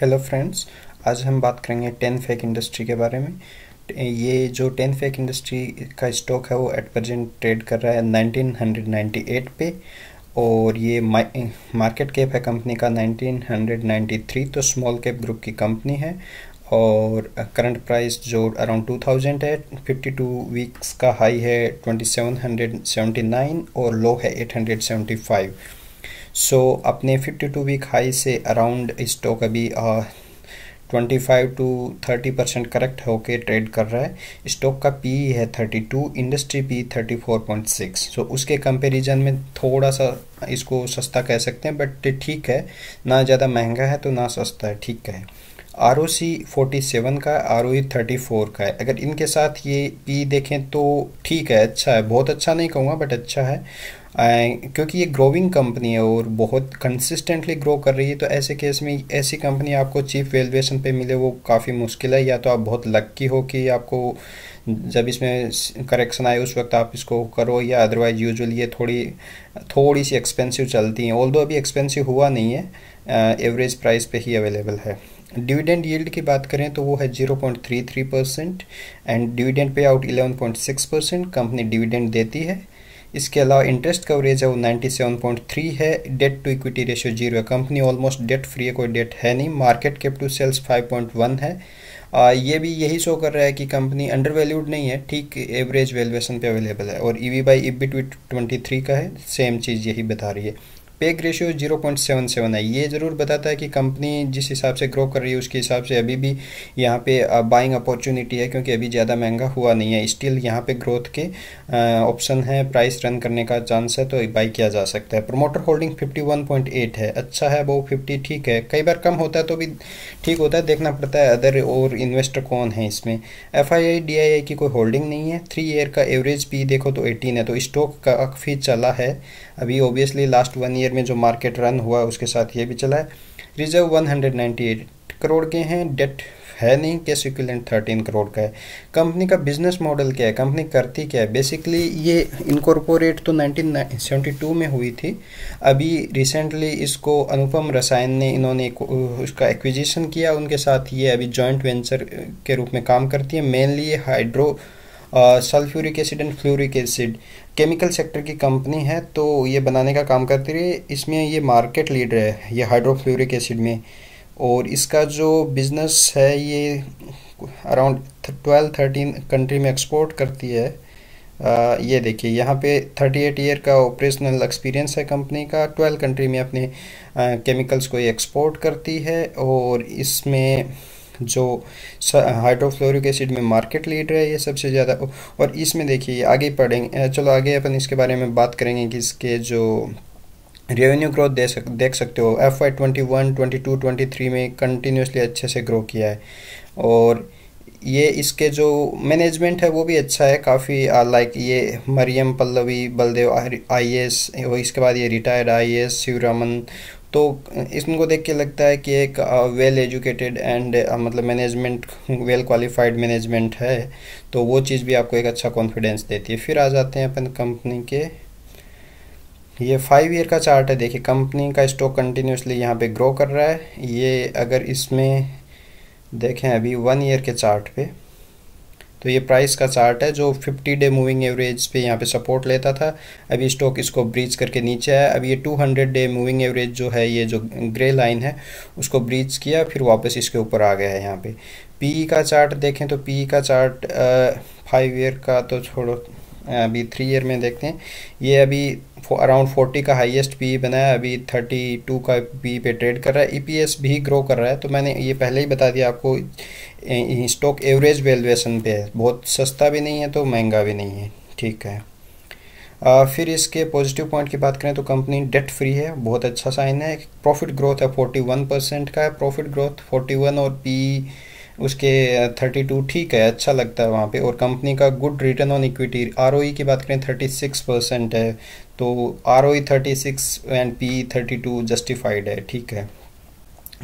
hello friends आज हम बात करेंगे टेन फेक इंडस्ट्री के बारे में ये जो टेन फेक इंडस्ट्री का स्टॉक है वो एट प्रेजेंट ट्रेड कर रहा है 1998 पे और ये मार्केट कैप है कंपनी का 1993 तो स्मॉल कैप ग्रुप की कंपनी है और करंट प्राइस जो अराउंड 2000 है 52 वीक्स का हाई है 2779 और लो है 875 सो so, अपने 52 वीक हाई से अराउंड स्टॉक अभी twenty five to thirty percent correct होके ट्रेड कर रहा है स्टॉक का पी है thirty two industry P thirty four point six so उसके कंपैरिजन में थोड़ा सा इसको सस्ता कह सकते हैं बट ठीक है ना ज़्यादा महंगा है तो ना सस्ता है ठीक है R O C forty seven का R O E thirty four का है अगर इनके साथ ये पी देखें तो ठीक है अच्छा है बहुत अच्छा नहीं कहूँगा बट अच्छा है क्योंकि ये ग्रोविंग कंपनी है और बहुत कंसिस्टेंटली ग्रो कर रही है तो ऐसे केस में ऐसी कंपनी आपको चीप वैल्यूएशन पे मिले वो काफ़ी मुश्किल है या तो आप बहुत लक्की हो कि आपको जब इसमें करेक्शन आए उस वक्त आप इसको करो या अदरवाइज यूजुअली ये थोड़ी थोड़ी सी एक्सपेंसिव चलती हैं ऑल अभी एक्सपेंसिव हुआ नहीं है एवरेज प्राइस पर ही अवेलेबल है डिविडेंड यील्ड की बात करें तो वो है 0.33 percent and dividend payout 11.6 percent company dividend देती है इसके अलावा इंटरेस्ट कवरेज है वो 97.3 है debt to equity ratio zero है कंपनी ऑलमोस्ट डेट फ्री है कोई डेट है नहीं मार्केट कैप टू सेल्स 5.1 है आ, ये भी यही शो कर रहा है कि कंपनी अंडर वैल्यूड नहीं है ठीक एवरेज वैल्यूएशन पे अवेलेबल है और E V by EBIT twenty three का है सेम चीज़ यही बता रही है PEG ratio zero point seven seven है ये ज़रूर बताता है कि कंपनी जिस हिसाब से ग्रो कर रही है उसके हिसाब से अभी भी यहाँ पे बाइंग अपॉर्चुनिटी है क्योंकि अभी ज़्यादा महंगा हुआ नहीं है स्टिल यहाँ पे ग्रोथ के ऑप्शन है प्राइस रन करने का चांस है तो बाई किया जा सकता है promoter holding fifty one point eight है अच्छा है वो फिफ्टी ठीक है कई बार कम होता है तो भी ठीक होता है देखना पड़ता है अदर और इन्वेस्टर कौन है इसमें F I I D I आई की कोई होल्डिंग नहीं है थ्री ईयर का एवरेज भी देखो तो एटीन है तो स्टॉक काफ़ी चला है अभी ओबियसली लास्ट वन ईयर में जो मार्केट रन हुआ उसके साथ ये भी चला है रिजर्व 198 करोड़ के हैं डेट है नहीं कैश इक्विलेंट थर्टीन करोड़ का है कंपनी का बिजनेस मॉडल क्या है कंपनी करती क्या है बेसिकली ये इनकॉर्पोरेट तो 1972 में हुई थी अभी रिसेंटली इसको अनुपम रसायन ने इन्होंने उसका एक्विजिशन किया उनके साथ ये अभी जॉइंट वेंचर के रूप में काम करती है मेनली ये hydro sulphuric acid and fluoric acid chemical sector की कंपनी है तो ये बनाने का काम करती रही इसमें ये मार्केट लीडर है ये हाइड्रोफ्लूरिक एसिड में और इसका जो बिजनेस है ये अराउंड ट्वेल्व थर्टीन कंट्री में एक्सपोर्ट करती है आ, ये देखिए यहाँ पे एट ईयर का ऑपरेशनल एक्सपीरियंस है कंपनी का ट्वेल्व कंट्री में अपने केमिकल्स को ये एक्सपोर्ट करती है और इसमें जो हाइड्रोफ्लोरिक एसिड में मार्केट लीडर है ये सबसे ज़्यादा और इसमें देखिए आगे पढ़ेंगे चलो आगे अपन इसके बारे में बात करेंगे कि इसके जो रेवेन्यू ग्रोथ दे सक देख सकते हो F Y twenty one twenty two twenty three में कंटिन्यूसली अच्छे से ग्रो किया है और ये इसके जो मैनेजमेंट है वो भी अच्छा है काफ़ी लाइक ये मरियम पल्लवी बलदेव आई एस और इसके बाद ये रिटायर्ड आई एस शिवरामन तो इनको देख के लगता है कि एक वेल एजुकेटेड एंड मतलब मैनेजमेंट वेल क्वालिफाइड मैनेजमेंट है तो वो चीज़ भी आपको एक अच्छा कॉन्फिडेंस देती है फिर आ जाते हैं अपन कंपनी के ये फाइव ईयर का चार्ट है देखिए कंपनी का स्टॉक कंटिन्यूसली यहाँ पे ग्रो कर रहा है ये अगर इसमें देखें अभी वन ईयर के चार्ट पे तो ये प्राइस का चार्ट है जो 50 डे मूविंग एवरेज पे यहाँ पे सपोर्ट लेता था अभी स्टॉक इसको ब्रीच करके नीचे आया अब ये 200 डे मूविंग एवरेज जो है ये जो ग्रे लाइन है उसको ब्रीच किया फिर वापस इसके ऊपर आ गया है यहाँ पे पी e का चार्ट देखें तो पी e का चार्ट फाइव ईयर का तो छोड़ो अभी थ्री ईयर में देखते हैं ये अभी अराउंड फोर्टी का हाईएस्ट पी बनाया अभी थर्टी टू का पी पे ट्रेड कर रहा है ईपीएस e भी ग्रो कर रहा है तो मैंने ये पहले ही बता दिया आपको स्टॉक एवरेज वैल्यूएशन पे है बहुत सस्ता भी नहीं है तो महंगा भी नहीं है ठीक है आ, फिर इसके पॉजिटिव पॉइंट की बात करें तो कंपनी डेट फ्री है बहुत अच्छा साइन है प्रॉफिट ग्रोथ है फोर्टी वन परसेंट का है प्रॉफिट ग्रोथ फोर्टी वन और पी उसके थर्टी टू ठीक है अच्छा लगता है वहाँ पे और कंपनी का good return on equity R की बात करें थर्टी सिक्स परसेंट है तो R O thirty six and P thirty two justified है ठीक है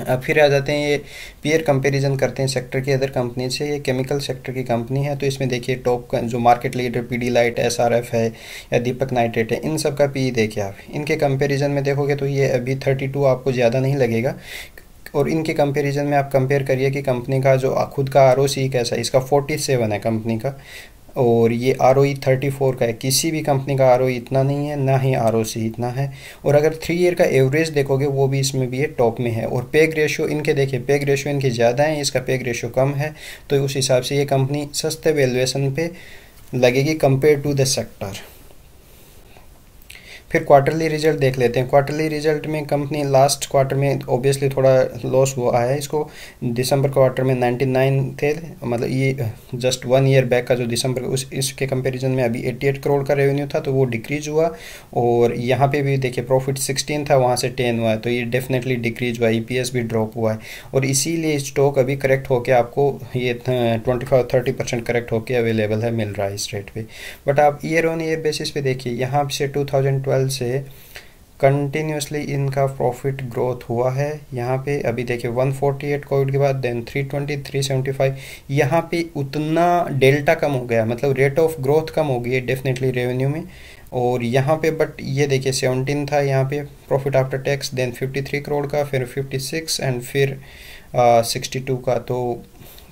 अब फिर आ जाते हैं ये पीयर कंपैरिजन करते हैं सेक्टर की अदर कंपनी से ये केमिकल सेक्टर की कंपनी है तो इसमें देखिए टॉप जो market leader P D light S R F है या दीपक नाइट्रेट है इन सब का पी e देखिए आप इनके कंपैरिजन में देखोगे तो ये अभी थर्टी टू आपको ज़्यादा नहीं लगेगा और इनके कंपैरिजन में आप कंपेयर करिए कि कंपनी का जो खुद का आर ओ सी कैसा है इसका फोर्टी सेवन है कंपनी का और ये R O E thirty four का है किसी भी कंपनी का आर ओ ई इतना नहीं है ना ही आर ओ सी इतना है और अगर थ्री ईयर का एवरेज देखोगे वो भी इसमें भी ये टॉप में है और पेग रेशियो इनके देखिए पेग रेशियो इनके ज़्यादा है इसका पेग रेशियो कम है तो उस हिसाब से ये कंपनी सस्ते वैल्यूएसन पे लगेगी कंपेयर टू द सेक्टर फिर क्वार्टरली रिजल्ट देख लेते हैं क्वार्टरली रिजल्ट में कंपनी लास्ट क्वार्टर में ऑब्वियसली थोड़ा लॉस हुआ है इसको दिसंबर क्वार्टर में 99 थे मतलब ये जस्ट वन ईयर बैक का जो दिसंबर उस इसके कंपैरिजन में अभी 88 करोड़ का रेवेन्यू था तो वो डिक्रीज हुआ और यहाँ पे भी देखिए प्रॉफिट 16 था वहाँ से 10 हुआ है तो ये डेफिनेटली डिक्रीज हुआ ई e भी ड्रॉप हुआ है और इसीलिए स्टॉक अभी करेक्ट होकर आपको ये twenty five thirty percent correct होकर अवेलेबल है मिल रहा है इस रेट पर बट आप ईयर ऑन ईयर बेसिस पे देखिए यहाँ से टू थाउजेंड ट्वेल्व साल से कंटिन्यूसली इनका प्रॉफिट ग्रोथ हुआ है यहाँ पे अभी देखिए 148 कोविड के बाद देन 320 375 यहाँ पे उतना डेल्टा कम हो गया मतलब रेट ऑफ ग्रोथ कम हो गई है डेफिनेटली रेवेन्यू में और यहाँ पे बट ये देखिए 17 था यहाँ पे profit after tax then 53 crore का फिर 56 एंड फिर uh, 62 का तो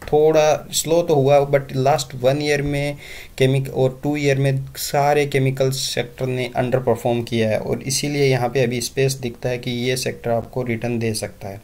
थोड़ा स्लो तो हुआ बट लास्ट वन ईयर में केमिक और टू ईयर में सारे केमिकल सेक्टर ने अंडर परफॉर्म किया है और इसीलिए यहाँ पे अभी स्पेस दिखता है कि ये सेक्टर आपको रिटर्न दे सकता है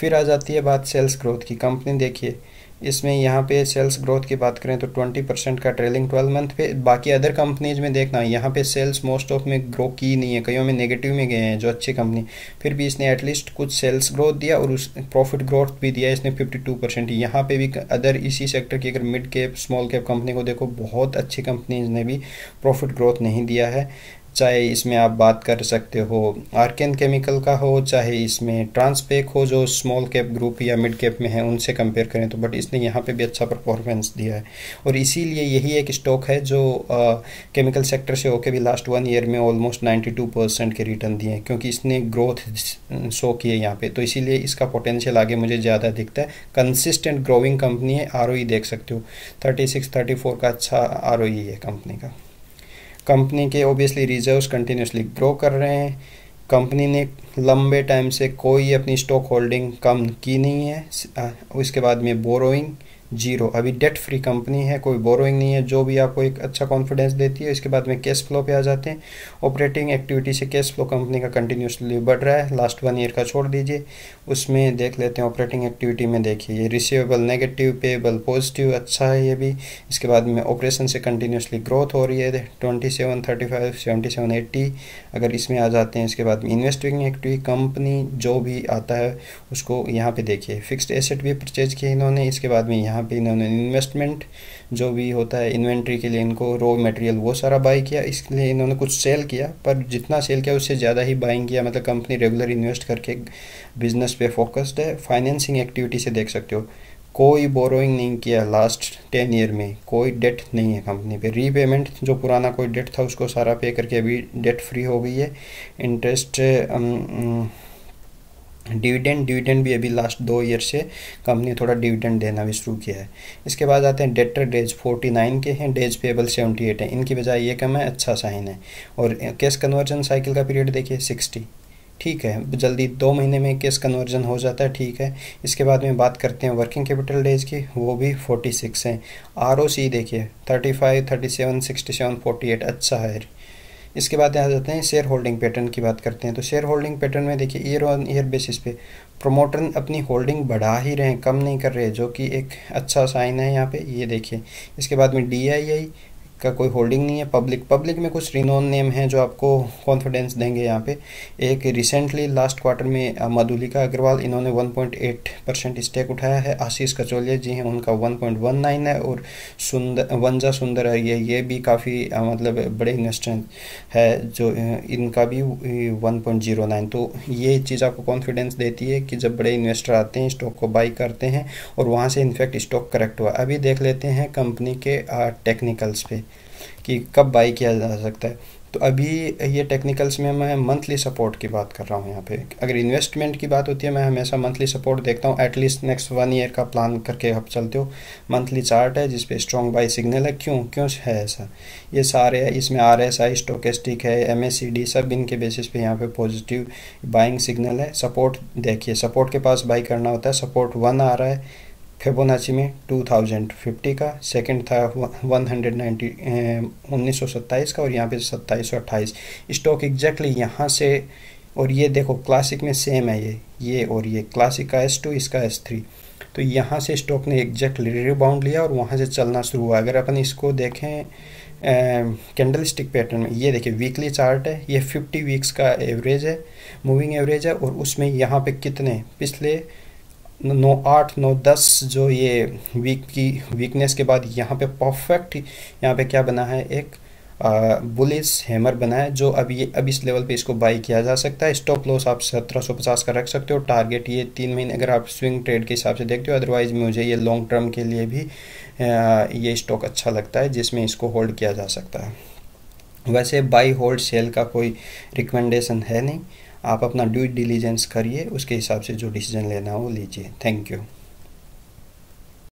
फिर आ जाती है बात सेल्स ग्रोथ की कंपनी देखिए इसमें यहाँ पे सेल्स ग्रोथ की बात करें तो 20 परसेंट का ट्रेलिंग 12 मंथ पे बाकी अदर कंपनीज में देखना यहाँ पे सेल्स मोस्ट ऑफ में ग्रो की नहीं है कईयों में नेगेटिव में गए हैं जो अच्छी कंपनी फिर भी इसने एटलीस्ट कुछ सेल्स ग्रोथ दिया और उस प्रॉफिट ग्रोथ भी दिया इसने 52 परसेंट यहाँ पर भी अदर इसी सेक्टर की अगर mid cap small cap company को देखो बहुत अच्छी कंपनीज ने भी प्रॉफिट ग्रोथ नहीं दिया है चाहे इसमें आप बात कर सकते हो आर्कन केमिकल का हो चाहे इसमें ट्रांसपेक हो जो स्मॉल कैप ग्रुप या मिड कैप में है उनसे कंपेयर करें तो बट इसने यहाँ पे भी अच्छा परफॉर्मेंस दिया है और इसीलिए यही एक स्टॉक है जो केमिकल सेक्टर से होके भी लास्ट वन ईयर में ऑलमोस्ट 92 परसेंट के रिटर्न दिए हैं क्योंकि इसने ग्रोथ शो की है यहाँ पर तो इसीलिए इसका पोटेंशियल आगे मुझे ज़्यादा दिखता है कंसिस्टेंट ग्रोविंग कंपनी है आर e देख सकते हो थर्टी सिक्स थर्टी फोर का अच्छा आर e है कंपनी का कंपनी के ओबियसली रिजर्व कंटिन्यूसली ग्रो कर रहे हैं कंपनी ने लंबे टाइम से कोई अपनी स्टॉक होल्डिंग कम की नहीं है उसके बाद में बोरोइंग जीरो अभी डेट फ्री कंपनी है कोई बोरोइंग नहीं है जो भी आपको एक अच्छा कॉन्फिडेंस देती है इसके बाद में कैश फ्लो पे आ जाते हैं ऑपरेटिंग एक्टिविटी से कैश फ्लो कंपनी का कंटिन्यूसली बढ़ रहा है लास्ट वन ईयर का छोड़ दीजिए उसमें देख लेते हैं ऑपरेटिंग एक्टिविटी में देखिए ये रिसिवेबल नेगेटिव पेबल पॉजिटिव अच्छा है ये भी इसके बाद में ऑपरेशन से कंटिन्यूसली ग्रोथ हो रही है twenty seven thirty five seventy seven eighty अगर इसमें आ जाते हैं इसके बाद में इन्वेस्टिंग एक्टिविटी कंपनी जो भी आता है उसको यहाँ पर देखिए फिक्सड एसेट भी परचेज किए इन्होंने इसके बाद में यहाँ यहाँ पे इन्होंने इन्वेस्टमेंट जो भी होता है इन्वेंट्री के लिए इनको रॉ मटेरियल वो सारा बाई किया इसके लिए इन्होंने कुछ सेल किया पर जितना सेल किया उससे ज़्यादा ही बाइंग किया मतलब कंपनी रेगुलर इन्वेस्ट करके बिजनेस पे फोकस्ड है फाइनेंसिंग एक्टिविटी से देख सकते हो कोई बोरोइंग नहीं किया लास्ट टेन ईयर में कोई डेट नहीं है कंपनी पे रीपेमेंट जो पुराना कोई डेट था उसको सारा पे करके अभी डेट फ्री हो गई है इंटरेस्ट डिविडेंड डिविडेंड भी अभी लास्ट दो ईयर से कंपनी थोड़ा डिविडेंड देना भी शुरू किया है इसके बाद आते हैं डेटर डेज 49 नाइन के हैं डेज पेबल सेवेंटी एट है इनकी बजाय ये कम है अच्छा साइन है और कैश कन्वर्जन साइकिल का पीरियड देखिए सिक्सटी ठीक है जल्दी दो महीने में केस कन्वर्जन हो जाता है ठीक है इसके बाद में बात करते हैं वर्किंग कैपिटल डेज की वो भी फोर्टी सिक्स है आर ओ सी देखिए thirty five thirty seven sixty seven forty eight अच्छा है इसके बाद आ जाते हैं शेयर होल्डिंग पैटर्न की बात करते हैं तो शेयर होल्डिंग पैटर्न में देखिए ईयर ऑन ईयर बेसिस पे प्रोमोटर अपनी होल्डिंग बढ़ा ही रहे हैं कम नहीं कर रहे जो कि एक अच्छा साइन है यहाँ पे ये देखिए इसके बाद में डी आई आई का कोई होल्डिंग नहीं है पब्लिक पब्लिक में कुछ रिनोन नेम हैं जो आपको कॉन्फिडेंस देंगे यहाँ पे एक रिसेंटली लास्ट क्वार्टर में मधुलिका अग्रवाल इन्होंने 1.8 परसेंट स्टेक उठाया है आशीष कचोलिया जी हैं उनका 1.19 है और सुंदर वंजा सुंदर है ये ये भी काफ़ी मतलब बड़े इन्वेस्टर है जो इनका भी वन तो ये चीज़ आपको कॉन्फिडेंस देती है कि जब बड़े इन्वेस्टर आते हैं स्टॉक को बाई करते हैं और वहाँ से इनफैक्ट स्टॉक करेक्ट हुआ अभी देख लेते हैं कंपनी के टेक्निकल्स पे कि कब बाई किया जा सकता है तो अभी ये टेक्निकल्स में मैं मंथली सपोर्ट की बात कर रहा हूँ यहाँ पे अगर इन्वेस्टमेंट की बात होती है मैं हमेशा मंथली सपोर्ट देखता हूँ एटलीस्ट नेक्स्ट वन ईयर का प्लान करके आप चलते हो मंथली चार्ट है जिसपे स्ट्रॉन्ग बाई सिग्नल है क्यों क्यों है ऐसा ये सारे है इसमें आर एस आई स्टोकेस्टिक है एम एस सी डी सब इनके बेसिस पे यहाँ पे पॉजिटिव बाइंग सिग्नल है सपोर्ट देखिए सपोर्ट के पास बाई करना होता है सपोर्ट वन आ रहा है फेबोनाची में 2050 का सेकंड था 190 उन्नीस का और यहाँ पे सत्ताईस सौ स्टॉक एग्जैक्टली यहाँ से और ये देखो क्लासिक में सेम है ये ये और ये क्लासिक का एस टू इसका एस थ्री तो यहाँ से स्टॉक ने एग्जैक्टली रिबाउंड लिया और वहाँ से चलना शुरू हुआ अगर अपन इसको देखें कैंडल स्टिक पैटर्न में ये देखिए वीकली चार्ट है ये 50 वीक्स का एवरेज है मूविंग एवरेज है और उसमें यहाँ पे कितने पिछले नौ आठ नौ दस जो ये वीक की वीकनेस के बाद यहाँ पे परफेक्ट यहाँ पे क्या बना है एक बुलिस हैमर बना है जो अब ये अब इस लेवल पे इसको बाई किया जा सकता है स्टॉप लॉस आप सत्रह सौ पचास का रख सकते हो टारगेट ये तीन महीने अगर आप स्विंग ट्रेड के हिसाब से देखते हो अदरवाइज मुझे ये लॉन्ग टर्म के लिए भी ये स्टॉक अच्छा लगता है जिसमें इसको होल्ड किया जा सकता है वैसे बाई होल्ड सेल का कोई रिकमेंडेशन है नहीं आप अपना ड्यू डिलीजेंस करिए उसके हिसाब से जो डिसीजन लेना हो लीजिए थैंक यू